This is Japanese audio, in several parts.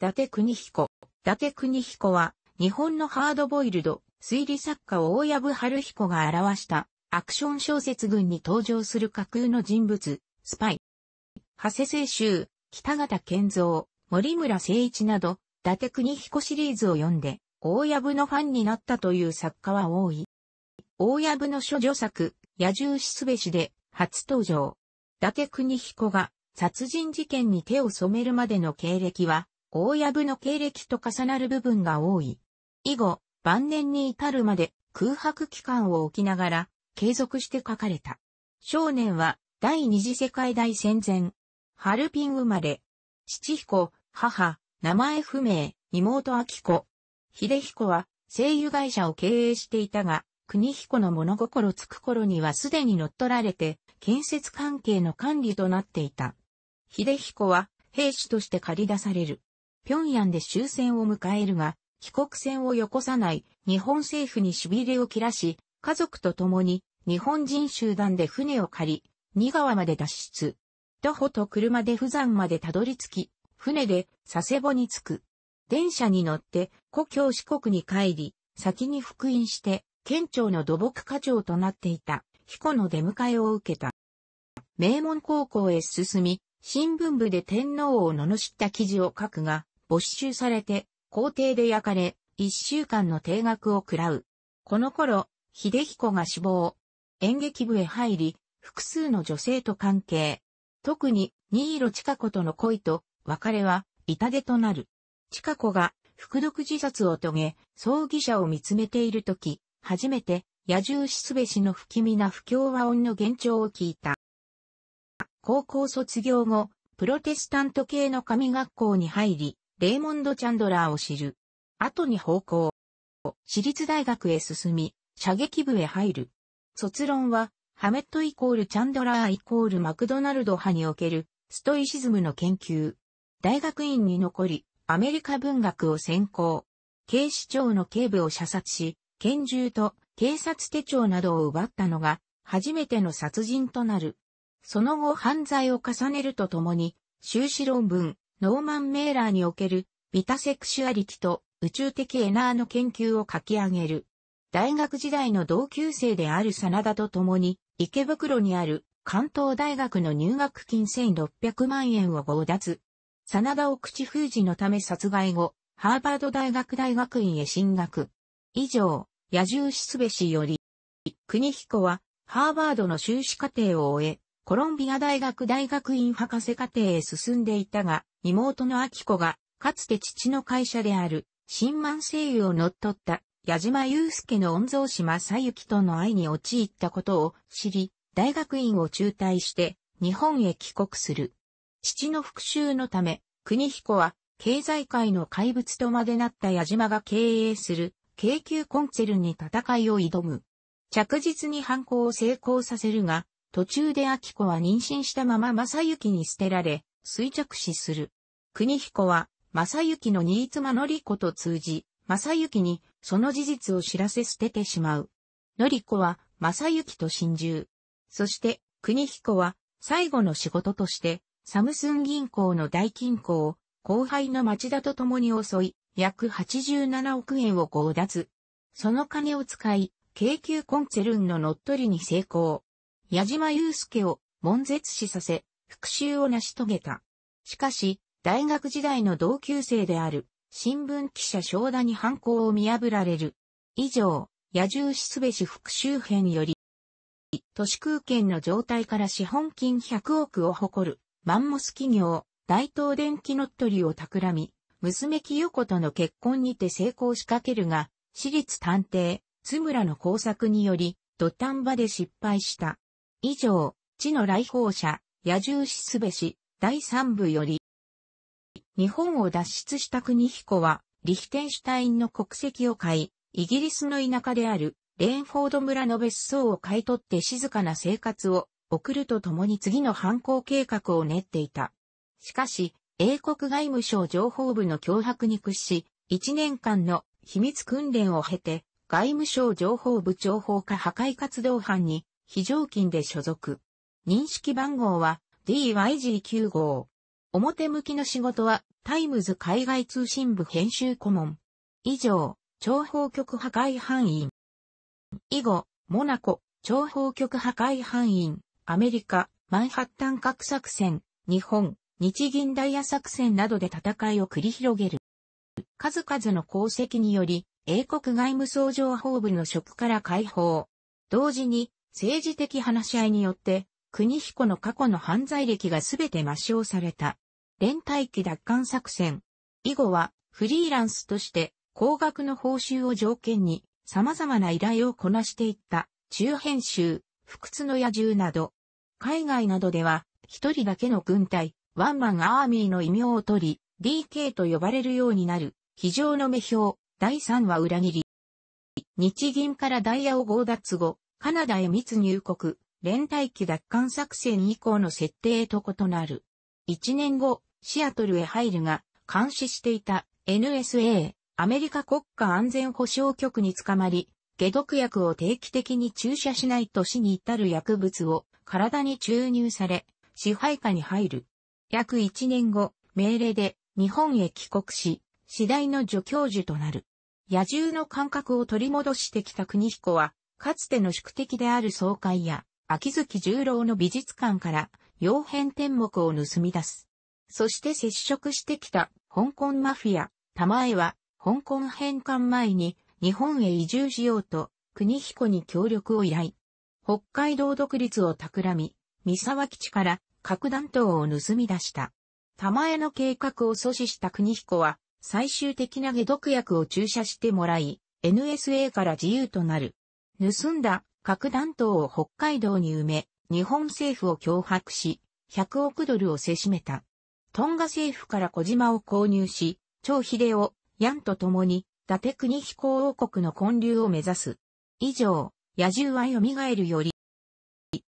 伊達邦彦。伊達邦彦は、日本のハードボイルド、推理作家を大藪春彦が表した、アクション小説群に登場する架空の人物、スパイ。長谷清修、北方健三、森村誠一など、伊達邦彦シリーズを読んで、大藪のファンになったという作家は多い。大藪の諸女作、野獣しすべしで、初登場。伊達邦彦が、殺人事件に手を染めるまでの経歴は、大藪の経歴と重なる部分が多い。以後、晩年に至るまで空白期間を置きながら継続して書かれた。少年は第二次世界大戦前、ハルピン生まれ、父彦、母、名前不明、妹明子。秀彦は声優会社を経営していたが、国彦の物心つく頃にはすでに乗っ取られて、建設関係の管理となっていた。秀彦は兵士として借り出される。平壌で終戦を迎えるが、帰国船をよこさない日本政府に痺れを切らし、家族と共に日本人集団で船を借り、新川まで脱出。徒歩と車で釜山までたどり着き、船で佐世保に着く。電車に乗って故郷四国に帰り、先に復員して、県庁の土木課長となっていた彦の出迎えを受けた。名門高校へ進み、新聞部で天皇を罵った記事を書くが、没収されて、皇帝で焼かれ、一週間の定額を喰らう。この頃、秀彦が死亡。演劇部へ入り、複数の女性と関係。特に、新色千佳子との恋と別れは痛手となる。千佳子が服毒自殺を遂げ、葬儀者を見つめているとき、初めて野獣しすべしの不気味な不協和音の幻聴を聞いた。高校卒業後、プロテスタント系の神学校に入り、レーモンド・チャンドラーを知る。後に方向。私立大学へ進み、射撃部へ入る。卒論は、ハメットイコールチャンドラーイコールマクドナルド派におけるストイシズムの研究。大学院に残り、アメリカ文学を専攻。警視庁の警部を射殺し、拳銃と警察手帳などを奪ったのが、初めての殺人となる。その後犯罪を重ねるとともに、修士論文、ノーマン・メーラーにおけるビタセクシュアリティと宇宙的エナーの研究を書き上げる。大学時代の同級生である真田と共に池袋にある関東大学の入学金1600万円を強奪。真田を口封じのため殺害後、ハーバード大学大学院へ進学。以上、野獣しすべしより、国彦はハーバードの修士課程を終え、コロンビア大学大学院博士課程へ進んでいたが、妹の秋子が、かつて父の会社である、新満声優を乗っ取った、矢島祐介の御曹司正幸との愛に陥ったことを知り、大学院を中退して、日本へ帰国する。父の復讐のため、国彦は、経済界の怪物とまでなった矢島が経営する、京急コンツェルに戦いを挑む。着実に犯行を成功させるが、途中で秋子は妊娠したまま正幸に捨てられ、衰直死する。国彦は、正幸の新妻のり子と通じ、正幸にその事実を知らせ捨ててしまう。のり子は、正幸と心中。そして、国彦は、最後の仕事として、サムスン銀行の大金庫を、後輩の町田と共に襲い、約87億円を強奪。その金を使い、京急コンツェルンの乗っ取りに成功。矢島祐介を悶絶死させ、復讐を成し遂げた。しかし、大学時代の同級生である、新聞記者正田に犯行を見破られる。以上、野獣しすべし復讐編より、都市空権の状態から資本金100億を誇る、マンモス企業、大東電機乗っ取りを企み、娘清子との結婚にて成功しかけるが、私立探偵、津村の工作により、土壇場で失敗した。以上、地の来訪者、野獣しすべし、第三部より、日本を脱出した国彦は、リヒテンシュタインの国籍を買い、イギリスの田舎である、レーンフォード村の別荘を買い取って静かな生活を送るとともに次の犯行計画を練っていた。しかし、英国外務省情報部の脅迫に屈し、1年間の秘密訓練を経て、外務省情報部情報化破壊活動班に非常勤で所属。認識番号は DYG9 号。表向きの仕事はタイムズ海外通信部編集顧問。以上、諜報局破壊班員。以後、モナコ、諜報局破壊班員、アメリカ、マンハッタン核作戦、日本、日銀ダイヤ作戦などで戦いを繰り広げる。数々の功績により、英国外務総情報部の職から解放。同時に、政治的話し合いによって、国彦の過去の犯罪歴がすべて抹消された。連帯期奪還作戦。以後は、フリーランスとして、高額の報酬を条件に、様々な依頼をこなしていった、中編集、不屈の野獣など、海外などでは、一人だけの軍隊、ワンマンアーミーの異名を取り、DK と呼ばれるようになる、非常の目標、第3話裏切り。日銀からダイヤを強奪後、カナダへ密入国、連帯機奪還作戦以降の設定と異なる。1年後、シアトルへ入るが、監視していた NSA、アメリカ国家安全保障局に捕まり、解毒薬を定期的に注射しないと死に至る薬物を体に注入され、支配下に入る。約1年後、命令で日本へ帰国し、次第の助教授となる。野獣の感覚を取り戻してきた国彦は、かつての宿敵である総会や、秋月十郎の美術館から、洋変天目を盗み出す。そして接触してきた、香港マフィア、玉江は、香港返還前に、日本へ移住しようと、国彦に協力を依頼。北海道独立を企み、三沢基地から核弾頭を盗み出した。玉江の計画を阻止した国彦は、最終的な下毒薬を注射してもらい、NSA から自由となる。盗んだ核弾頭を北海道に埋め、日本政府を脅迫し、100億ドルをせしめた。トンガ政府から小島を購入し、張秀夫、ヤンと共に、伊達国飛行王国の建立を目指す。以上、野獣は蘇るより、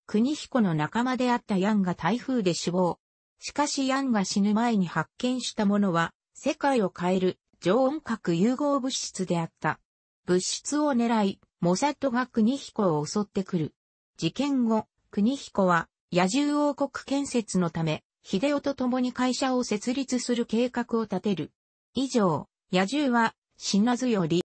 国彦の仲間であったヤンが台風で死亡。しかしヤンが死ぬ前に発見したものは、世界を変える常温核融合物質であった。物質を狙い、モサッドが国彦を襲ってくる。事件後、国彦は野獣王国建設のため、秀夫と共に会社を設立する計画を立てる。以上、野獣は死なずより、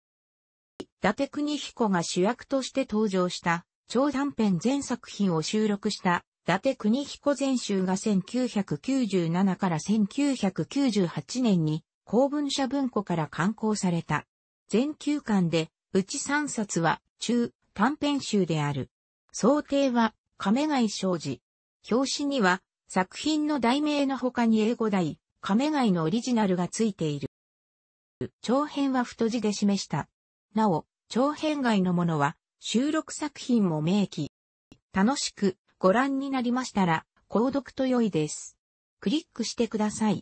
伊達国彦が主役として登場した長短編全作品を収録した伊達国彦全集が1997から1998年に公文社文庫から刊行された。全9巻でうち三冊は中短編集である。想定は亀貝商事。表紙には作品の題名の他に英語題、亀貝のオリジナルがついている。長編は太字で示した。なお、長編外のものは収録作品も明記。楽しくご覧になりましたら、購読と良いです。クリックしてください。